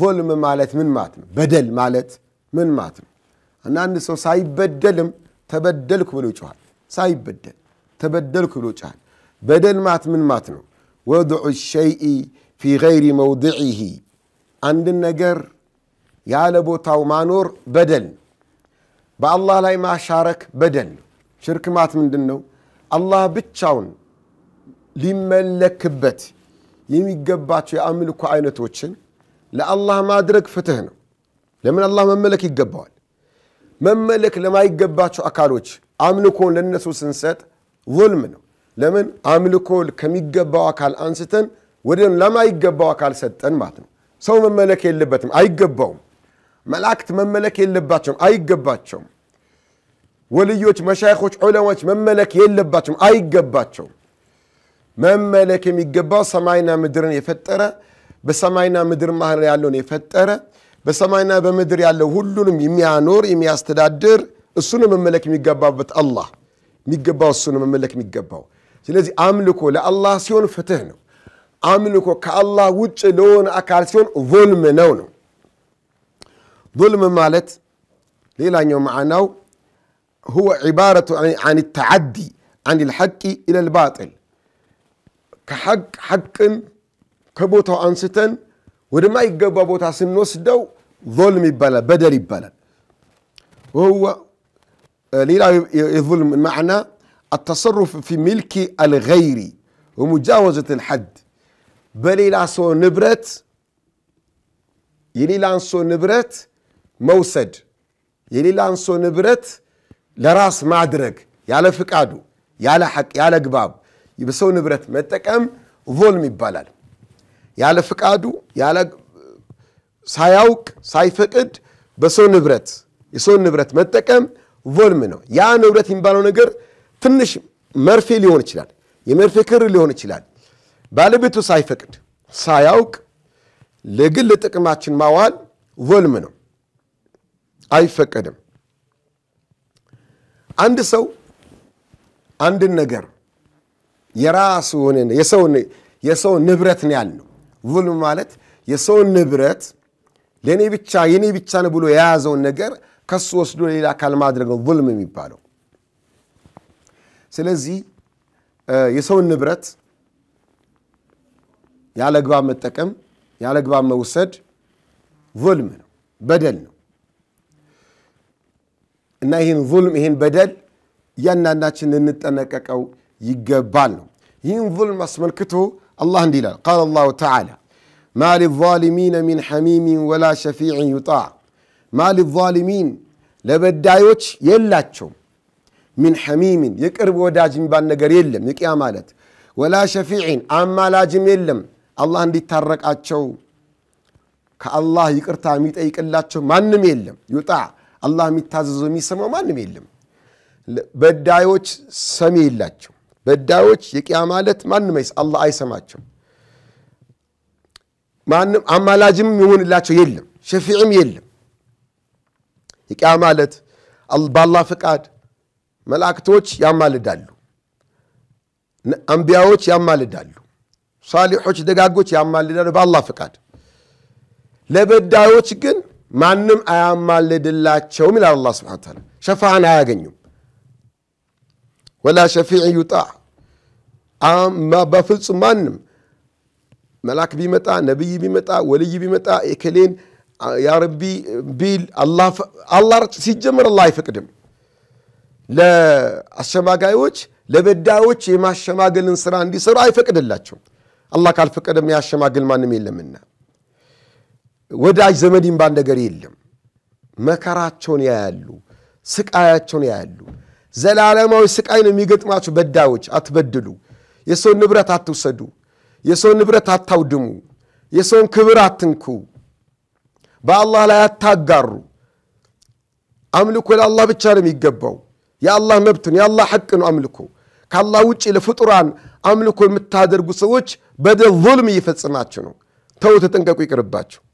ቮልም ማለት ምን ማለት ነው? በደል ማለት ምን ማለት ነው? አንዳንድ ሰው ሳይበደልም ተበደልኩ ብሎ ይጮሃል። ሳይበደል ተበደልኩ ብሎ ይጮሃል። በደል ማለት ምን ማለት ነው? ወድዑ ሸይኢ ፊ ገይሪ መውድዒሂ አንድን ነገር ያለ ቦታው ማኖር በደል ነው። በአላህ ላይ ማሻረክ በደል ነው። ሽርክ ማለት ምንድን ነው? አላህ ብቻውን ሊመለክበት የሚገባቸው የአምልኮ አይነቶችን ለአላህ ማድረግ ፍትህ ነው። ለምን አላህ መመለክ ይገባዋል። መመለክ ለማይገባቸው አካሎች አምልኮን ለነሱ ስንሰጥ ዙልም ነው። ለምን አምልኮ ከሚገባው አካል አንስተን ወደ ለማይገባው አካል ሰጠን ማለት ነው። ሰው መመለክ የለበትም፣ አይገባውም። መላእክት መመለክ የለባቸውም፣ አይገባቸውም። ወልዮች፣ መሻይኮች፣ ዑለማዎች መመለክ የለባቸውም፣ አይገባቸውም። መመለክ የሚገባው ሰማይና ምድርን የፈጠረ በሰማይና ምድር መሃል ያለውን የፈጠረ በሰማይና በምድር ያለው ሁሉንም የሚያኖር የሚያስተዳድር እሱን መመለክ የሚገባበት አላህ የሚገባው እሱን መመለክ የሚገባው ስለዚህ አምልኮ ለአላህ ሲሆን ፍትህ ነው አምልኮ ከአላህ ውጭ ለሆነ አካል ሲሆን ظልም ነው ነው ظልም ማለት ሌላኛው መዓናው هو عبارة عن التعدي عن الحق إلى الباطل كحق حق ከቦታው አንስተን ወደማይገባ ቦታ ስንወስደው ዞልም ይባላል፣ በደል ይባላል። ወህወ ሌላው የዙልም ማዕና አተሰሩፍ ፊ ሚልኪ አልገይሪ ወሙጃወዘት ልሐድ በሌላ ሰው ንብረት የሌላን ሰው ንብረት መውሰድ የሌላን ሰው ንብረት ለራስ ማድረግ ያለ ፍቃዱ ያለ ሐቅ ያለ ግባብ በሰው ንብረት መጠቀም ظልም ይባላል። ያለ ፍቃዱ ያለ ሳያውቅ ሳይፈቅድ በሰው ንብረት የሰውን ንብረት መጠቀም ቮልም ነው። ያ ንብረት የሚባለው ነገር ትንሽ መርፌ ሊሆን ይችላል፣ የመርፌ ክር ሊሆን ይችላል። ባለቤቱ ሳይፈቅድ ሳያውቅ ለግል ጥቅማችን ማዋል ቮልም ነው፣ አይፈቀድም። አንድ ሰው አንድን ነገር የራሱ የሰው ንብረት ነው ያልነው ዙልም ማለት የሰውን ንብረት ለእኔ ብቻ የእኔ ብቻ ነው ብሎ የያዘውን ነገር ከሱ ወስዶ ሌላ አካል ማድረግ ነው ዙልም የሚባለው። ስለዚህ የሰውን ንብረት ያለ አግባብ መጠቀም፣ ያለ አግባብ መውሰድ ዙልም ነው፣ በደል ነው እና ይህን ዙልም ይህን በደል እያንዳንዳችን ልንጠነቀቀው ይገባል ነው። ይህን ዙልም አስመልክቶ አላህ እንዲህ ይላል ቃል አላሁ ተዓላ ማ ሊዛሊሚነ ሚን ሐሚሚን ወላ ሸፊዕን ዩጣዕ ማ ሊዛሊሚን ለበዳዮች የላቸውም ሚን ሐሚሚን የቅርብ ወዳጅ የሚባል ነገር የለም የቅያ ማለት ወላ ሸፊዕን አማላጅም የለም አላህ እንዲታረቃቸው ከአላህ ይቅርታ የሚጠይቅላቸው ማንም የለም ዩጣ አላህ የሚታዘዘው የሚሰማው ማንም የለም በዳዮች ሰሚ የላቸው በዳዮች የቅያማ ዕለት ማንም አላህ አይሰማቸው። ማንም አማላጅም ይሆንላቸው የለም፣ ሸፊዕም የለም። የቅያማ ለት በአላህ ፍቃድ መላእክቶች ያማልዳሉ፣ አንቢያዎች ያማልዳሉ፣ ሳሊሖች ደጋጎች ያማልዳሉ በአላህ ፍቃድ። ለበዳዮች ግን ማንም አያማልድላቸውም ይላል አላህ ስብሐነ ተዓላ። ሸፋዓን አያገኙም። ወላ ሸፊዕ ዩጣ በፍጹም ማንም መልአክ ቢመጣ ነቢይ ቢመጣ ወልይ ቢመጣ ኤከሌን ያረቢ ቢል አላህ ሲጀመር አላህ አይፈቅድም። ለአሸማጋዮች ለበዳዮች የማሸማገልን ስራ እንዲሰሩ አይፈቅድላቸውም። አላ ካልፈቀደም ያሸማግል ማንም የለምና ወዳጅ ዘመድ ይባል ነገር የለም። መከራቸውን ያያሉ፣ ስቃያቸውን ያያሉ። ዘላለማዊ ስቃይ ነው የሚገጥማችሁ። በዳዮች አትበድሉ፣ የሰውን ንብረት አትውሰዱ፣ የሰውን ንብረት አታውድሙ፣ የሰውን ክብር አትንኩ፣ በአላህ ላይ አታጋሩ። አምልኮ ለአላህ ብቻ ነው የሚገባው። የአላህ መብት ነው፣ የአላህ ሐቅ ነው አምልኮ። ከአላህ ውጭ ለፍጡራን አምልኮ የምታደርጉ ሰዎች በደ ظልም እየፈጽማችሁ ነው። ተው፣ ተጠንቀቁ፣ ይቅርባቸው